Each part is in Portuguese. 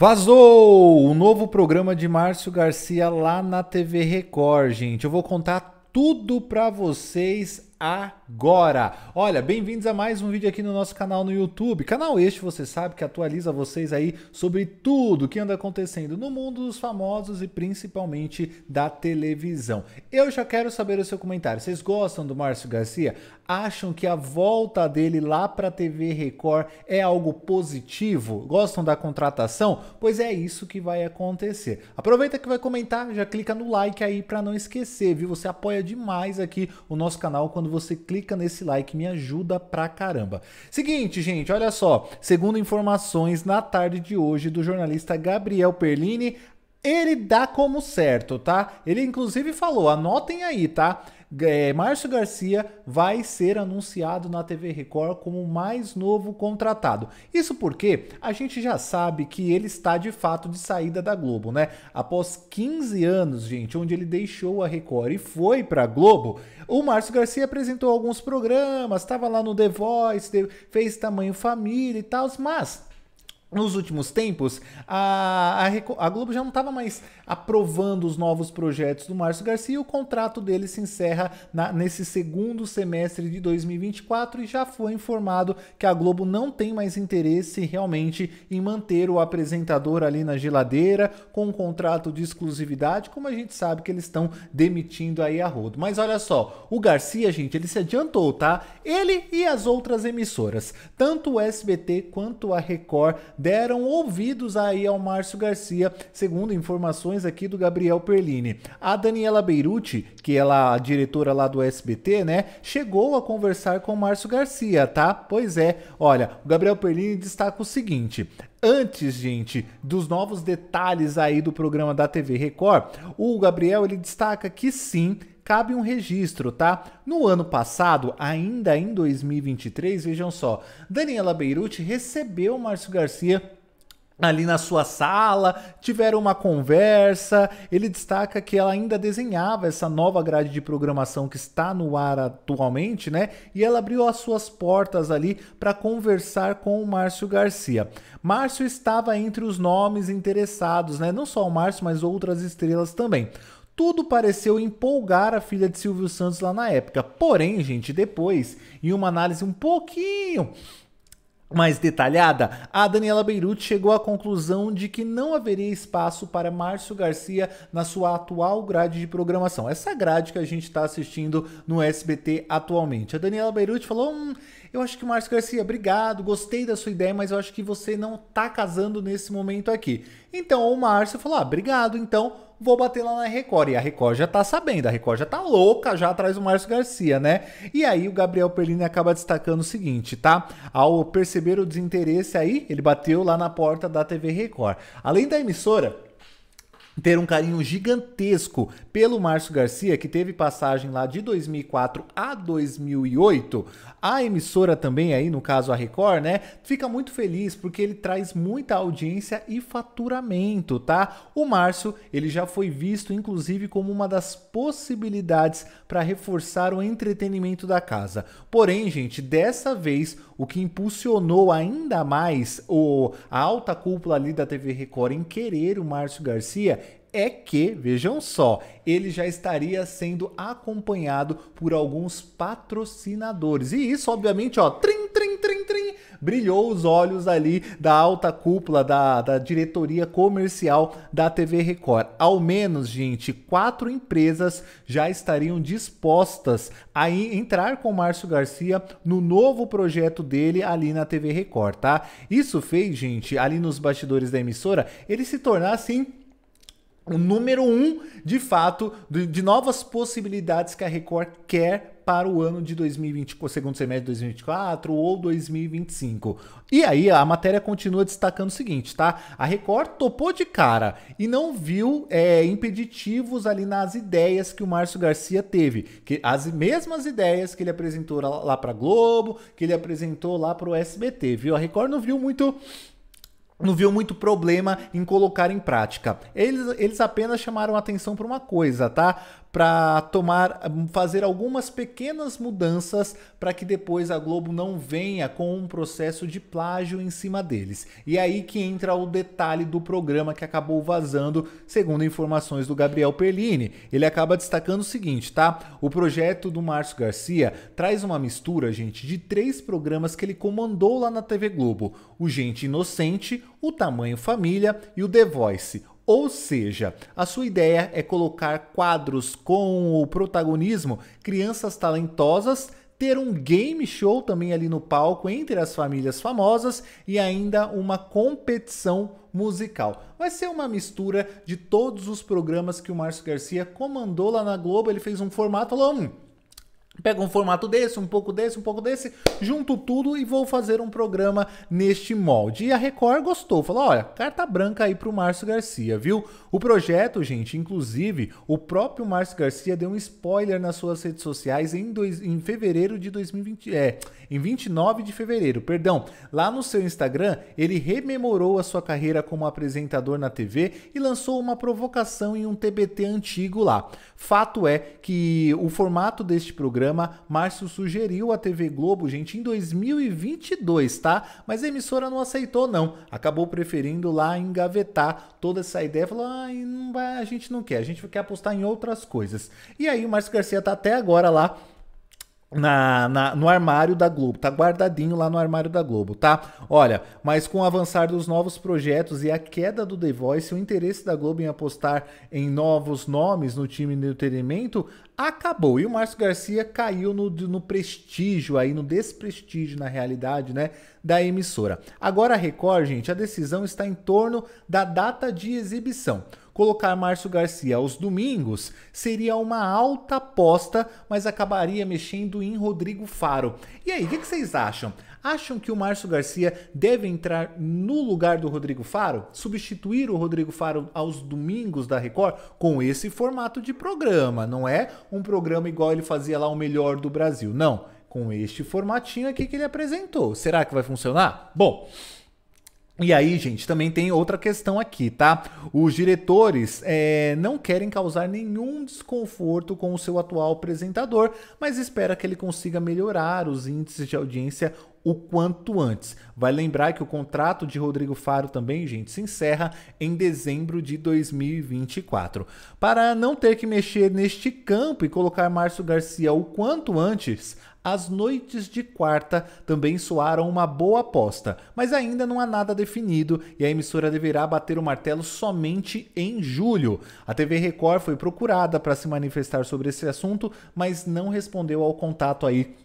Vazou o novo programa de Márcio Garcia lá na TV Record, gente. Eu vou contar tudo para vocês a agora. Olha, bem-vindos a mais um vídeo aqui no nosso canal no YouTube. Canal este, você sabe, que atualiza vocês aí sobre tudo que anda acontecendo no mundo dos famosos e principalmente da televisão. Eu já quero saber o seu comentário. Vocês gostam do Márcio Garcia? Acham que a volta dele lá para a TV Record é algo positivo? Gostam da contratação? Pois é isso que vai acontecer. Aproveita que vai comentar, já clica no like aí para não esquecer, viu? Você apoia demais aqui o nosso canal quando você clica clica nesse like, me ajuda pra caramba. Seguinte, gente, olha só. Segundo informações na tarde de hoje do jornalista Gabriel Perlini, ele dá como certo, tá? Ele inclusive falou, anotem aí, tá? É, Márcio Garcia vai ser anunciado na TV Record como o mais novo contratado. Isso porque a gente já sabe que ele está de fato de saída da Globo, né? Após 15 anos, gente, onde ele deixou a Record e foi para a Globo, o Márcio Garcia apresentou alguns programas, estava lá no The Voice, fez tamanho família e tal, mas nos últimos tempos, a, a, a Globo já não estava mais aprovando os novos projetos do Márcio Garcia e o contrato dele se encerra na, nesse segundo semestre de 2024 e já foi informado que a Globo não tem mais interesse realmente em manter o apresentador ali na geladeira com um contrato de exclusividade, como a gente sabe que eles estão demitindo aí a rodo. Mas olha só, o Garcia, gente, ele se adiantou, tá? Ele e as outras emissoras, tanto o SBT quanto a Record deram ouvidos aí ao Márcio Garcia, segundo informações aqui do Gabriel Perlini. A Daniela Beirute, que ela é a diretora lá do SBT, né, chegou a conversar com o Márcio Garcia, tá? Pois é. Olha, o Gabriel Perlini destaca o seguinte: antes, gente, dos novos detalhes aí do programa da TV Record, o Gabriel ele destaca que sim, cabe um registro, tá? No ano passado, ainda em 2023, vejam só, Daniela Beirute recebeu Márcio Garcia ali na sua sala, tiveram uma conversa. Ele destaca que ela ainda desenhava essa nova grade de programação que está no ar atualmente, né? E ela abriu as suas portas ali para conversar com o Márcio Garcia. Márcio estava entre os nomes interessados, né? Não só o Márcio, mas outras estrelas também. Tudo pareceu empolgar a filha de Silvio Santos lá na época. Porém, gente, depois, em uma análise um pouquinho mais detalhada, a Daniela Beirute chegou à conclusão de que não haveria espaço para Márcio Garcia na sua atual grade de programação. Essa grade que a gente está assistindo no SBT atualmente. A Daniela Beirute falou: hum, eu acho que o Márcio Garcia, obrigado, gostei da sua ideia, mas eu acho que você não tá casando nesse momento aqui. Então o Márcio falou: ah, obrigado, então vou bater lá na Record. E a Record já tá sabendo, a Record já tá louca já atrás do Márcio Garcia, né? E aí o Gabriel Perlini acaba destacando o seguinte, tá? Ao perceber o desinteresse aí, ele bateu lá na porta da TV Record. Além da emissora, ter um carinho gigantesco pelo Márcio Garcia, que teve passagem lá de 2004 a 2008. A emissora também aí, no caso a Record, né, fica muito feliz porque ele traz muita audiência e faturamento, tá? O Márcio, ele já foi visto inclusive como uma das possibilidades para reforçar o entretenimento da casa. Porém, gente, dessa vez o que impulsionou ainda mais o a alta cúpula ali da TV Record em querer o Márcio Garcia é que, vejam só, ele já estaria sendo acompanhado por alguns patrocinadores. E isso, obviamente, ó, trim, trim, trim, trim, brilhou os olhos ali da alta cúpula da, da diretoria comercial da TV Record. Ao menos, gente, quatro empresas já estariam dispostas a entrar com Márcio Garcia no novo projeto dele ali na TV Record, tá? Isso fez, gente, ali nos bastidores da emissora, ele se tornar assim o número um, de fato, de, novas possibilidades que a Record quer para o ano de 2020, segundo semestre de 2024 ou 2025. E aí a matéria continua destacando o seguinte, tá? A Record topou de cara e não viu é, impeditivos ali nas ideias que o Márcio Garcia teve, que as mesmas ideias que ele apresentou lá, lá para Globo, que ele apresentou lá para o SBT, viu? A Record não viu muito não viu muito problema em colocar em prática. Eles, eles apenas chamaram atenção para uma coisa, tá? para tomar, fazer algumas pequenas mudanças para que depois a Globo não venha com um processo de plágio em cima deles. E aí que entra o detalhe do programa que acabou vazando, segundo informações do Gabriel Perlini. Ele acaba destacando o seguinte, tá? O projeto do Márcio Garcia traz uma mistura, gente, de três programas que ele comandou lá na TV Globo: o Gente Inocente, o Tamanho Família e o The Voice. Ou seja, a sua ideia é colocar quadros com o protagonismo crianças talentosas ter um game show também ali no palco entre as famílias famosas e ainda uma competição musical. Vai ser uma mistura de todos os programas que o Márcio Garcia comandou lá na Globo. Ele fez um formato, falou: hum, Pego um formato desse, um pouco desse, um pouco desse, junto tudo e vou fazer um programa neste molde. E a Record gostou, falou: olha, carta branca aí pro Márcio Garcia, viu? O projeto, gente, inclusive, o próprio Márcio Garcia deu um spoiler nas suas redes sociais em, dois, em fevereiro de 2020. É, em 29 de fevereiro, perdão. Lá no seu Instagram, ele rememorou a sua carreira como apresentador na TV e lançou uma provocação em um TBT antigo lá. Fato é que o formato deste programa programa, Márcio sugeriu à TV Globo, gente, em 2022, tá? Mas a emissora não aceitou, não. Acabou preferindo lá engavetar toda essa ideia. Falou, ah, não vai, a gente não quer, a gente quer apostar em outras coisas. E aí o Márcio Garcia tá até agora lá na, na, no armário da Globo, tá guardadinho lá no armário da Globo, tá? Olha, mas com o avançar dos novos projetos e a queda do The Voice, o interesse da Globo em apostar em novos nomes no time de entretenimento acabou. E o Márcio Garcia caiu no, no prestígio aí, no desprestígio, na realidade, né? Da emissora. Agora a Record, gente, a decisão está em torno da data de exibição. Colocar Márcio Garcia aos domingos seria uma alta aposta, mas acabaria mexendo em Rodrigo Faro. E aí, o que, que vocês acham? Acham que o Márcio Garcia deve entrar no lugar do Rodrigo Faro? Substituir o Rodrigo Faro aos domingos da Record com esse formato de programa, não é um programa igual ele fazia lá o melhor do Brasil. Não, com este formatinho aqui que ele apresentou. Será que vai funcionar? Bom, e aí, gente, também tem outra questão aqui, tá? Os diretores é, não querem causar nenhum desconforto com o seu atual apresentador, mas espera que ele consiga melhorar os índices de audiência o quanto antes. Vai lembrar que o contrato de Rodrigo Faro também, gente, se encerra em dezembro de 2024. Para não ter que mexer neste campo e colocar Márcio Garcia o quanto antes, as noites de quarta também soaram uma boa aposta, mas ainda não há nada definido e a emissora deverá bater o martelo somente em julho. A TV Record foi procurada para se manifestar sobre esse assunto, mas não respondeu ao contato aí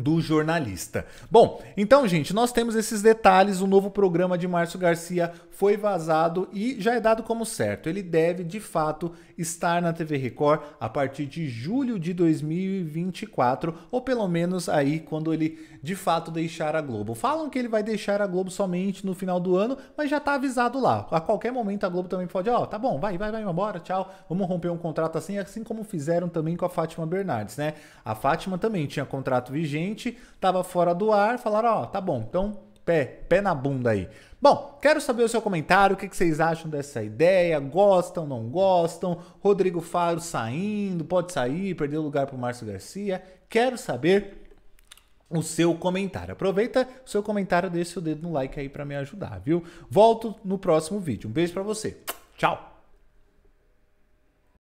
do jornalista. Bom, então, gente, nós temos esses detalhes. O novo programa de Márcio Garcia foi vazado e já é dado como certo. Ele deve, de fato, estar na TV Record a partir de julho de 2024, ou pelo menos aí quando ele de fato deixar a Globo. Falam que ele vai deixar a Globo somente no final do ano, mas já tá avisado lá. A qualquer momento a Globo também pode, ó, oh, tá bom, vai, vai, vai embora, tchau. Vamos romper um contrato assim, assim como fizeram também com a Fátima Bernardes, né? A Fátima também tinha contrato vigente cliente, estava fora do ar, falaram, ó, oh, tá bom, então pé, pé na bunda aí. Bom, quero saber o seu comentário, o que, vocês acham dessa ideia, gostam, não gostam, Rodrigo Faro saindo, pode sair, perdeu lugar para o Márcio Garcia, quero saber o seu comentário. Aproveita o seu comentário, deixa o dedo no like aí para me ajudar, viu? Volto no próximo vídeo. Um beijo para você. Tchau.